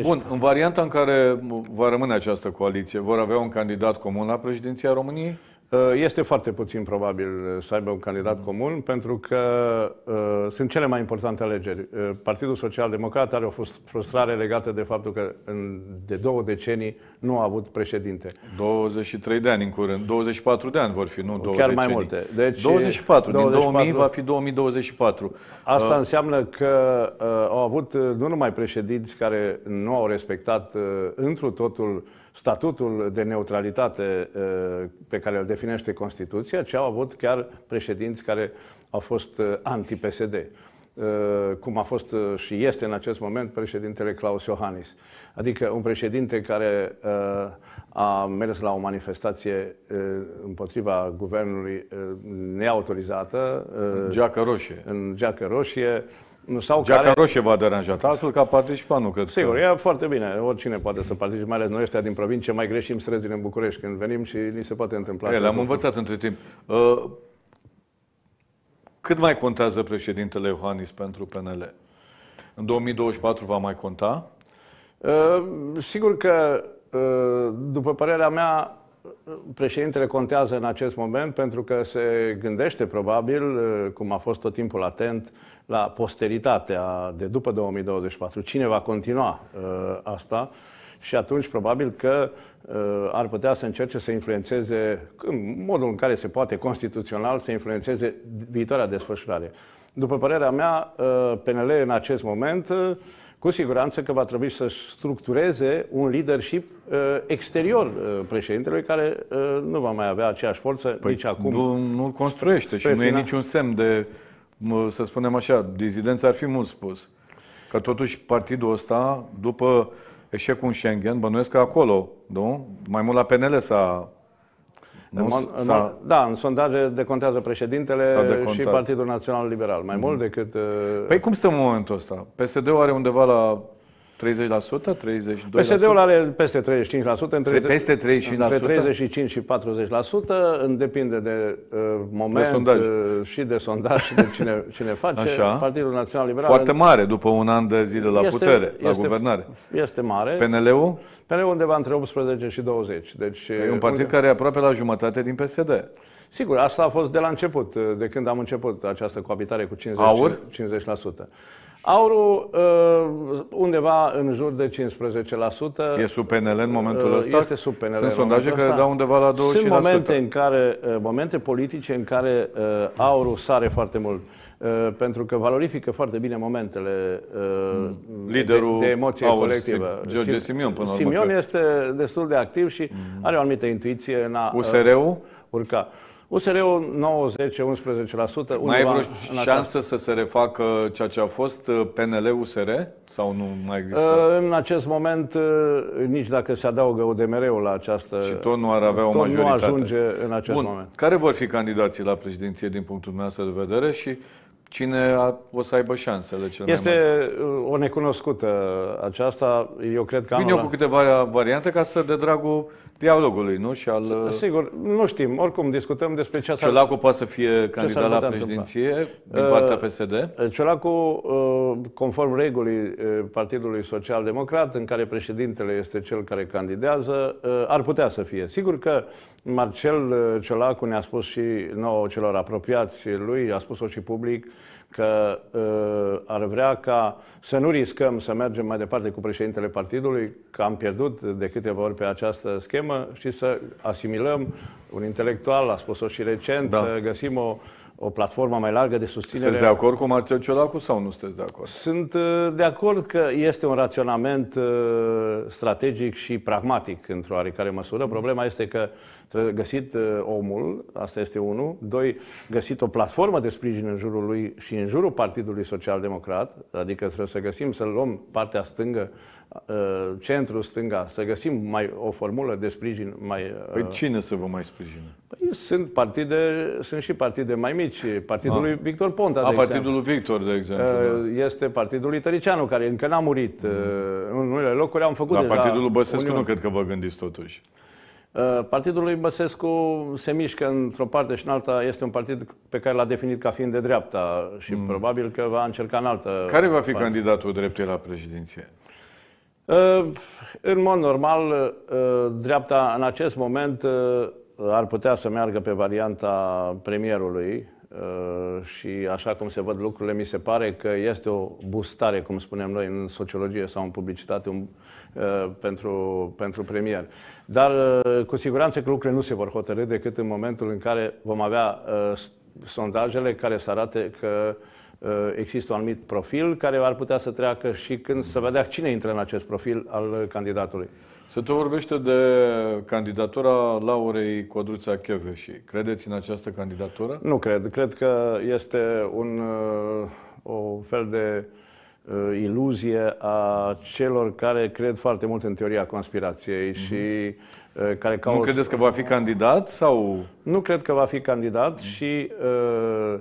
Bun, în varianta în care va rămâne această coaliție, vor avea un candidat comun la președinția României? Uh, este foarte puțin probabil uh, să aibă un candidat mm. comun, pentru că uh, sunt cele mai importante alegeri. Uh, Partidul Social Democrat are o frustrare legată de faptul că în, de două decenii nu a avut președinte. 23 de ani în curând, 24 de ani vor fi, nu două Chiar decenii. mai multe. Deci, 24, 24, din 2000 va fi 2024. Asta uh, înseamnă că uh, au avut nu numai președinți care nu au respectat uh, întru totul uh, statutul de neutralitate uh, pe care îl definește Constituția, ci au avut chiar președinți care au fost uh, anti-PSD, uh, cum a fost și este în acest moment președintele Claus Iohannis. Adică un președinte care a mers la o manifestație împotriva guvernului neautorizată. În geacă roșie. În geacă roșie nu, sau Geaca care... Roșie v-a deranjat, altfel că a participat, nu cred. Sigur, că... e foarte bine, oricine poate să participe, mai ales noi ăștia din provincie, mai greșim străzile în București când venim și ni se poate întâmpla. Ele, am învățat între timp. Uh, cât mai contează președintele Iohannis pentru PNL? În 2024 va mai conta? Uh, sigur că, uh, după părerea mea, președintele contează în acest moment pentru că se gândește probabil, uh, cum a fost tot timpul atent, la posteritatea de după 2024, cine va continua uh, asta și atunci probabil că uh, ar putea să încerce să influențeze, în modul în care se poate constituțional, să influențeze viitoarea desfășurare. După părerea mea, uh, PNL în acest moment uh, cu siguranță că va trebui să structureze un leadership uh, exterior uh, președintelui, care uh, nu va mai avea aceeași forță păi nici acum. Nu, nu construiește și nu e niciun semn de să spunem așa, dizidență ar fi mult spus. Că totuși partidul ăsta, după eșecul în Schengen, bănuiesc că acolo, nu? Mai mult la PNL s-a... Nu? s-a da, în sondaje decontează președintele și Partidul Național Liberal, mai mm-hmm. mult decât... Uh, păi cum stăm în momentul ăsta? PSD-ul are undeva la 30%? 32%? PSD-ul are peste 35%, între, peste 35%? între 35 și 40%, îndepinde de uh, moment de Uh, și de sondaj și de cine, cine face. Așa. Partidul Național Liberal... Foarte mare, după un an de zile la este, putere, este, la guvernare. Este mare. PNL-ul? PNL-ul undeva între 18 și 20. Deci, e uh, un partid unde... care e aproape la jumătate din PSD. Sigur, asta a fost de la început, uh, de când am început această coabitare cu 50%. Aur? 50%. Aurul uh, undeva în jur de 15%. E sub PNL în momentul uh, ăsta? Este sub PNL Sunt sondaje care dau undeva la 25%. Sunt momente, în care, uh, momente politice în care aurul sare foarte mult. Pentru că valorifică foarte bine momentele Liderul de, de emoție aur, colectivă. George Simion, până Simion este destul de activ și mm. are o anumită intuiție. În a, USR-ul? Urca. USR-ul 90, 11%. Mai e vreo șansă să se refacă ceea ce a fost uh, PNL-USR? Sau nu mai există? Uh, în acest moment, uh, nici dacă se adaugă UDMR-ul la această... Și tot nu ar avea o majoritate. nu ajunge în acest Bun. moment. Care vor fi candidații la președinție din punctul dumneavoastră de vedere și cine a, o să aibă șansele cele este mai Este o necunoscută aceasta. Eu cred că Vin eu cu câteva variante ca să, de dragul dialogului, nu? Și al... Uh, sigur, nu știm. Oricum, discutăm despre ce s-ar... Ciolacu poate să fie candidat la președinție întâmpla. Uh, din partea PSD? Uh, Ciolacu, conform regulii Partidului Social Democrat, în care președintele este cel care candidează, ar putea să fie. Sigur că Marcel Ciolacu ne-a spus și nouă celor apropiați lui, a spus-o și public, că uh, ar vrea ca să nu riscăm să mergem mai departe cu președintele partidului, că am pierdut de câteva ori pe această schemă și să asimilăm un intelectual, a spus-o și recent, da. să găsim o o platformă mai largă de susținere. Sunteți de acord cu Marcel Ciolacu sau nu sunteți de acord? Sunt uh, de acord că este un raționament uh, strategic și pragmatic într-o oarecare măsură. Problema este că trebuie găsit uh, omul, asta este unul. Doi, găsit o platformă de sprijin în jurul lui și în jurul Partidului Social Democrat, adică trebuie să găsim, să luăm partea stângă Uh, centru stânga, să găsim mai o formulă de sprijin mai... Uh, păi cine să vă mai sprijină? Păi sunt partide, sunt și partide mai mici. Partidul A. Ah. lui Victor Ponta, de A, exemplu. partidul lui Victor, de exemplu. Uh, da. Este partidul lui Tăricianu, care încă n-a murit. Mm. În unele locuri am făcut La da, deja... partidul lui Băsescu Uniun. nu cred că vă gândiți totuși. Partidul lui Băsescu se mișcă într-o parte și în alta. Este un partid pe care l-a definit ca fiind de dreapta și mm. probabil că va încerca în altă Care va fi parte. candidatul dreptei la președinție? În mod normal, uh, dreapta în acest moment uh, ar putea să meargă pe varianta premierului uh, și așa cum se văd lucrurile, mi se pare că este o bustare, cum spunem noi în sociologie sau în publicitate, un, pentru, pentru premier. Dar cu siguranță că lucrurile nu se vor hotărâi decât în momentul în care vom avea sondajele care să arate că uh, Uh, există un anumit profil care ar putea să treacă și când să vedea cine intră în acest profil al candidatului. Se tot vorbește de candidatura Laurei Codruța și Credeți în această candidatură? Nu cred. Cred că este un uh, o fel de uh, iluzie a celor care cred foarte mult în teoria conspirației mm-hmm. și uh, care caută... Nu credeți că va fi candidat sau... Nu cred că va fi candidat mm-hmm. și... Uh,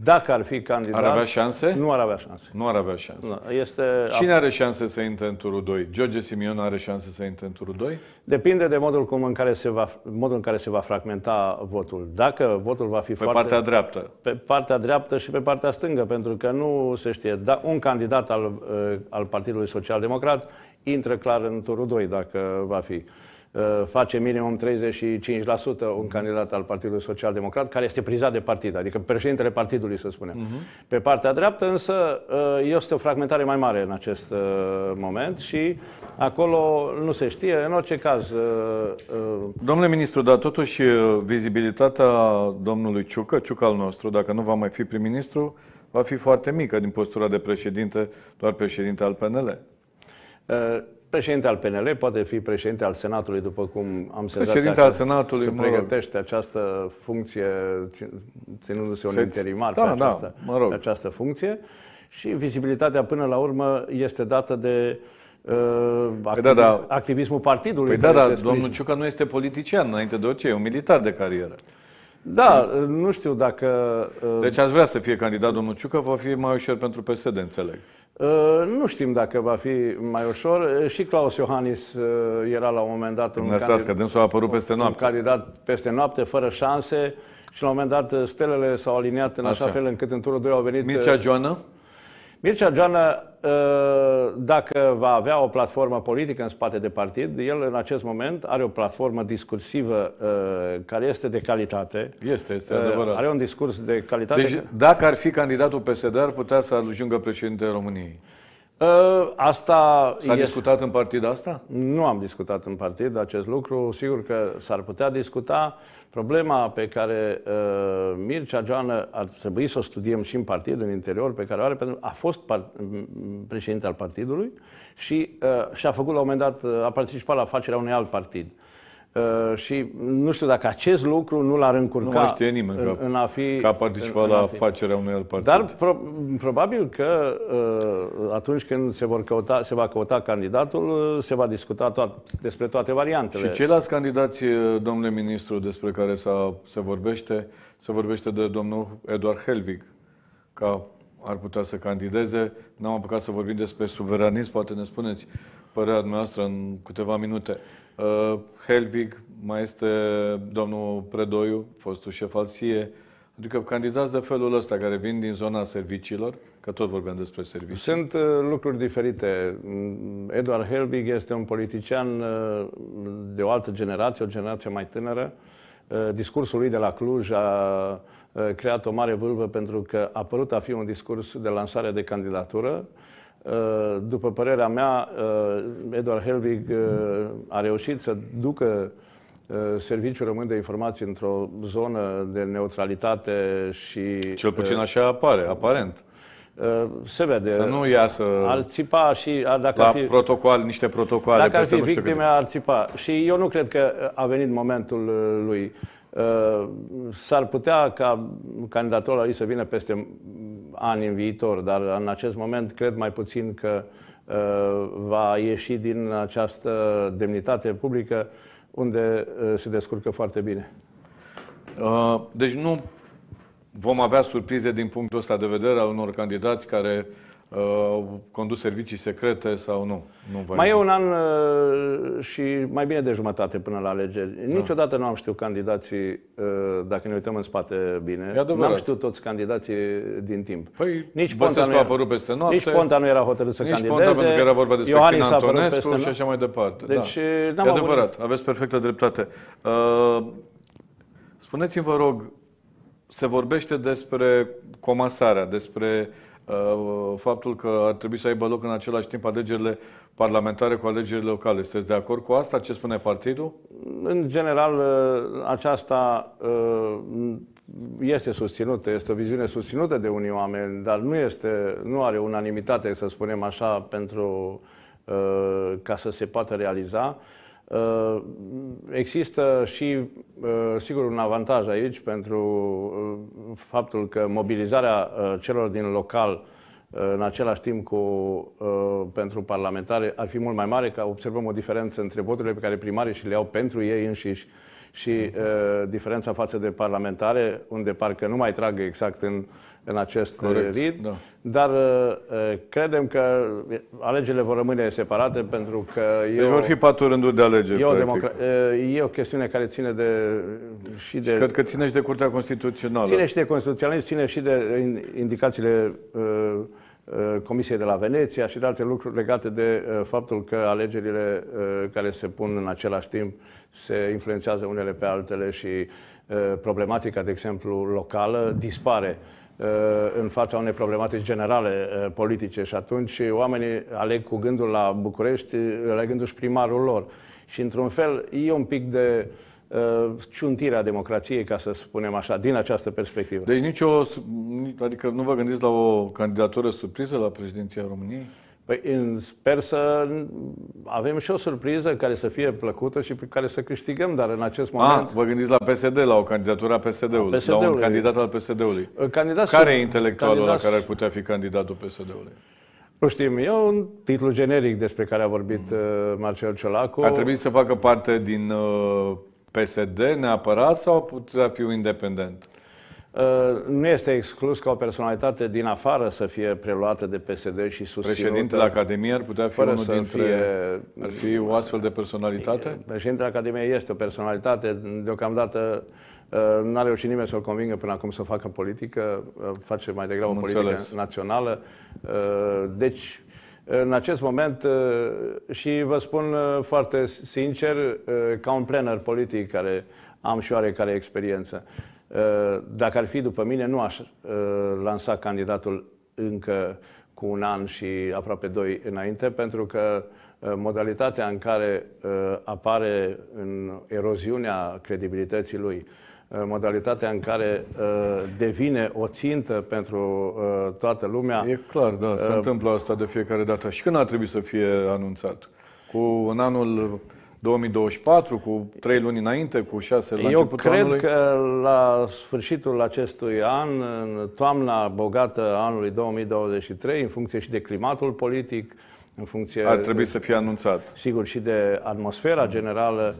dacă ar fi candidat... Ar avea șanse? Nu ar avea șanse. Nu ar avea șanse. Nu, este Cine are șanse să intre în turul 2? George Simion are șanse să intre în turul 2? Depinde de modul, cum în, care se va, modul în care se va fragmenta votul. Dacă votul va fi pe foarte... Pe partea dreaptă. Pe partea dreaptă și pe partea stângă, pentru că nu se știe. Da, un candidat al, uh, al Partidului Social Democrat intră clar în turul 2, dacă va fi. Uh, face minimum 35% un mhm. candidat al Partidului Social Democrat, care este prizat de partid, adică președintele partidului, să spunem. Uh-huh. Pe partea dreaptă, însă, uh, este o fragmentare mai mare în acest uh, moment și acolo nu se știe, în orice caz. Domnule ministru, dar totuși vizibilitatea domnului Ciucă, Ciucă al nostru, dacă nu va mai fi prim-ministru, va fi foarte mică din postura de președinte, doar președinte al PNL. Uh, Președinte al PNL poate fi președinte al Senatului, după cum am senzația președinte al Senatului, se mă pregătește rog. această funcție, ținându-se un interimar da, pe, da, această, da, mă rog. pe această funcție. Și vizibilitatea, până la urmă, este dată de uh, păi da, da. activismul partidului. Păi da, da, domnul Ciuca nu este politician, înainte de orice, e un militar de carieră. Da, nu știu dacă... Uh... Deci ați vrea să fie candidat domnul Ciucă, va fi mai ușor pentru PSD, înțeleg. Uh, nu știm dacă va fi mai ușor. Uh, și Claus Iohannis uh, era la un moment dat un, candid... a apărut peste noapte. un candidat peste noapte, fără șanse. Și la un moment dat stelele s-au aliniat în așa, așa fel încât în turul 2 au venit... Mircea Joana? Mircea Joană, dacă va avea o platformă politică în spate de partid, el în acest moment are o platformă discursivă ă, care este de calitate. Este, este ă, adevărat. Are un discurs de calitate. Deci, dacă ar fi candidatul PSD, ar putea să ajungă președintele României. Uh, asta S-a e... discutat în partid asta? Nu am discutat în partid acest lucru. Sigur că s-ar putea discuta. Problema pe care uh, Mircea Joană ar trebui să o studiem și în partid, în interior, pe care o are, pentru că a fost part... Mm, președinte al partidului și uh, și-a făcut la un moment dat, uh, a participat la facerea unui alt partid. Uh, Uh, și nu știu dacă acest lucru nu l-ar încurca nu mai știe nimeni în, în a fi... Că a participat în, în a fi. la facerea unui alt partid. Dar pro, probabil că uh, atunci când se, vor căuta, se va căuta candidatul, uh, se va discuta toat, despre toate variantele. Și ceilalți candidați, uh, domnule ministru, despre care s-a, se vorbește, se vorbește de domnul Eduard Helvig, ca ar putea să candideze. N-am apucat să vorbim despre suveranism, poate ne spuneți părerea noastră în câteva minute. Uh, Helvig, mai este domnul Predoiu, fostul șef al SIE, Adică candidați de felul ăsta care vin din zona serviciilor, că tot vorbim despre servicii. Sunt uh, lucruri diferite. Eduard Helbig este un politician uh, de o altă generație, o generație mai tânără. Uh, discursul lui de la Cluj a uh, creat o mare vâlvă pentru că a părut a fi un discurs de lansare de candidatură. Uh, Eh, după părerea mea, eh, Eduard Helbig eh, a reușit să ducă Serviciul Român de Informații într-o zonă de neutralitate și... Cel puțin așa apare, aparent. Se vede. Să nu iasă ar țipa și dacă la ar fi, protocol, niște protocoale. Dacă ar fi victime, ar țipa. Și eu nu cred că a venit momentul lui. S-ar putea ca candidatul lui să vină peste ani în viitor, dar în acest moment cred mai puțin că uh, va ieși din această demnitate publică unde uh, se descurcă foarte bine. Uh, deci nu vom avea surprize din punctul ăsta de vedere al unor candidați care Uh, condus servicii secrete sau nu. nu mai e un an uh, și mai bine de jumătate până la alegeri. Da. Niciodată nu am știut candidații, uh, dacă ne uităm în spate bine, Nu am știut toți candidații din timp. Păi, nici Ponta nu era, apărut peste noapte, nici Ponta nu era hotărât să nici candideze. Ponta, pentru că era vorba despre Ioanis Crin Antonescu și așa mai departe. Da. Deci, da. E adevărat, avut... aveți perfectă dreptate. Uh, spuneți-mi, vă rog, se vorbește despre comasarea, despre uh, Uh, faptul că ar trebui să aibă loc în același timp alegerile parlamentare cu alegerile locale. Sunteți de acord cu asta? Ce spune partidul? În general, uh, aceasta uh, este susținută, este o viziune susținută de unii oameni, dar nu, este, nu are unanimitate, să spunem așa, pentru ca să se poată realiza. Uh, există și, uh, sigur, un avantaj aici pentru uh, faptul că mobilizarea celor din local în același timp cu, pentru parlamentare ar fi mult mai mare, că observăm o diferență între voturile pe care primarii și le au pentru ei înșiși și uh, diferența față de parlamentare, unde parcă nu mai trag exact în, în acest uh, Corect, da. dar uh, uh, credem că alegerile vor rămâne separate pentru că... Deci eu, vor fi patru rânduri de alegeri, Eu democra- uh, e o chestiune care ține de... Și de și cred că ține și de Curtea Constituțională. Ține și de Constituționalism, ține și de uh, indicațiile... Uh, Uh, Comisiei de la Veneția și de alte lucruri legate de uh, faptul că alegerile uh, care se pun în același timp se influențează unele pe altele și problematica, de exemplu, locală dispare în fața unei problematici generale politice și atunci oamenii aleg cu gândul la București, alegându-și primarul lor. Și într-un fel e un pic de uh, Uh, ciuntirea democrației, ca să spunem așa, din această perspectivă. Deci nicio, adică nu vă gândiți la o candidatură surpriză la președinția României? Păi sper să avem și o surpriză care să fie plăcută și pe care să câștigăm, dar în acest ah, moment... A, vă gândiți la PSD, la o candidatură a PSD-ului, PSD la un candidat al PSD-ului. Uh, candidat care e intelectualul candidat... la care ar putea fi candidatul PSD-ului? Nu știm, e un titlu generic despre care a vorbit mm. Uh, Marcel Ciolacu. Ar trebui să facă parte din uh, PSD neapărat sau putea fi un independent? Uh, nu este exclus ca o personalitate din afară să fie preluată de PSD și susținută. Președintele Academiei ar putea fi unul dintre... Fie... Ar fi o astfel de personalitate? Președintele Academiei este o personalitate. Deocamdată uh, n-a reușit nimeni să-l convingă până acum să facă politică. Uh, face mai degrabă o politică înțeles. națională. Deci în acest moment uh, și vă spun uh, foarte sincer, uh, ca un planner politic care am și oarecare experiență, dacă ar fi după mine, nu aș lansa candidatul încă cu un an și aproape doi înainte, pentru că modalitatea în care apare în eroziunea credibilității lui Uh, modalitatea în care uh, devine o țintă pentru uh, toată lumea. E clar, da, se întâmplă asta de fiecare dată. Și când ar trebui să fie anunțat? Cu în anul 2024, cu trei luni înainte, cu șase luni Eu cred anului? că la sfârșitul acestui an, în toamna bogată anului 2023, în funcție și de climatul politic, în funcție... Ar trebui să fie anunțat. Sigur, și de atmosfera generală,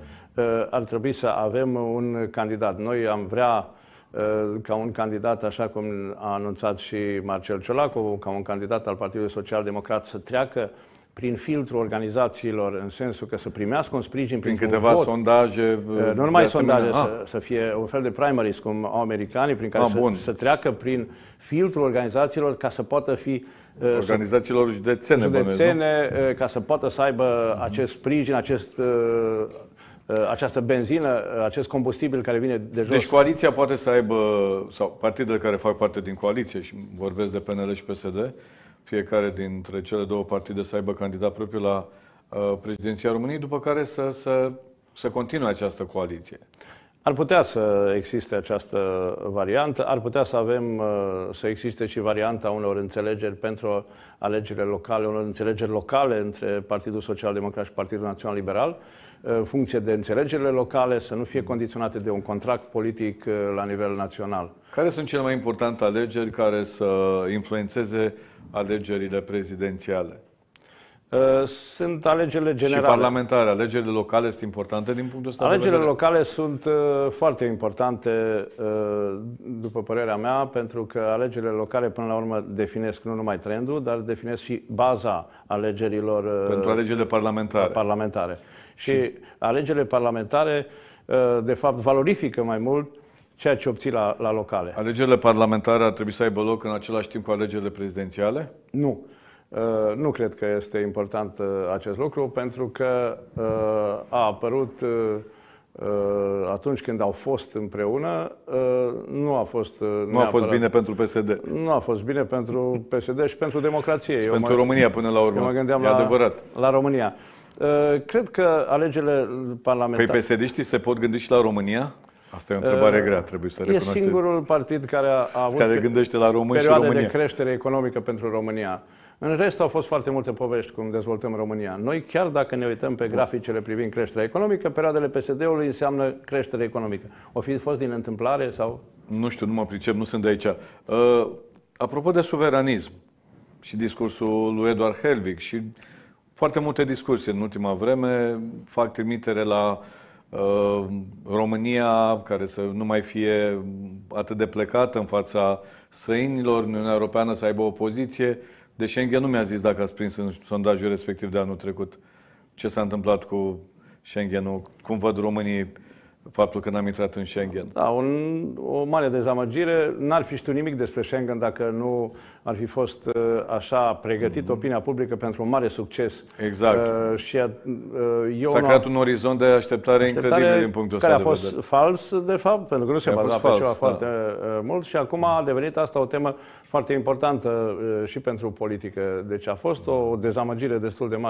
ar trebui să avem un candidat. Noi am vrea uh, ca un candidat, așa cum a anunțat și Marcel Ciolacu, ca un candidat al Partidului Social Democrat să treacă prin filtrul organizațiilor, în sensul că să primească un sprijin prin câteva vot. sondaje. Uh, nu numai sondaje, să, ah. să fie un fel de primaries, cum au americanii, prin care a, ah, să, bun. să treacă prin filtrul organizațiilor ca să poată fi uh, organizațiilor județene, județene bănuiesc, ca să poată să aibă uh-huh. acest sprijin, acest Uh, această benzină, uh, acest combustibil care vine de jos. Deci coaliția poate să aibă, sau partidele care fac parte din coaliție, și vorbesc de PNL și PSD, fiecare dintre cele două partide să aibă candidat propriu la uh, președinția României, după care să, să, să continue această coaliție. Ar putea să existe această variantă, ar putea să avem, să existe și varianta unor înțelegeri pentru alegerile locale, unor înțelegeri locale între Partidul Social Democrat și Partidul Național Liberal, funcție de înțelegerile locale, să nu fie condiționate de un contract politic uh, la nivel național. Care sunt cele mai importante alegeri care să influențeze alegerile prezidențiale? Uh, sunt alegerile generale. Și parlamentare, alegerile locale sunt importante din punctul ăsta alegerile de vedere? locale sunt uh, foarte importante, după părerea mea, pentru că alegerile locale, până la urmă, definesc nu numai trendul, dar definesc și baza alegerilor. Pentru alegerile parlamentare. parlamentare. Și alegerile parlamentare, uh, de fapt, valorifică mai mult ceea ce obții la, la locale. Alegerile parlamentare ar trebui să aibă loc în același timp cu alegerile prezidențiale? Nu. Uh, nu cred că este important uh, acest lucru, pentru că a apărut atunci când au fost împreună, nu a fost. Nu a fost bine pentru PSD. Nu a fost bine pentru PSD și pentru democrație. Și eu pentru mă, România până la urmă. Eu mă gândeam e la, adevărat. la România. Uh, cred că alegerile parlamentare... Păi psd se pot gândi și la România? Asta e o întrebare uh, grea, trebuie să recunoaște. E singurul partid care a avut care gândește la România perioade și România. de creștere economică pentru România. În rest au fost foarte multe povești cum dezvoltăm România. Noi, chiar dacă ne uităm pe graficele privind creșterea economică, perioadele PSD-ului înseamnă creștere economică. O fi fost din întâmplare sau... Nu știu, nu mă pricep, nu sunt de aici. Uh, apropo de suveranism și discursul lui Eduard Helvig și foarte multe discursuri în ultima vreme fac trimitere la uh, România, care să nu mai fie atât de plecată în fața străinilor, Uniunea Europeană să aibă o poziție, deși Schengen nu mi-a zis dacă ați prins în sondajul respectiv de anul trecut ce s-a întâmplat cu Schengenul, cum văd românii faptul că n-am intrat în Schengen. Da, un, o mare dezamăgire. N-ar fi știut nimic despre Schengen dacă nu ar fi fost uh, așa pregătit mm-hmm. opinia publică pentru un mare succes. Exact. Uh, și uh, eu S-a creat un orizont de așteptare, așteptare incredibil din punctul ăsta de vedere. Care a fost fals, de fapt, pentru că nu se baza pe ceva da. foarte uh, mult și acum a devenit asta o temă foarte importantă uh, și pentru politică. Deci a fost o dezamăgire destul de mare.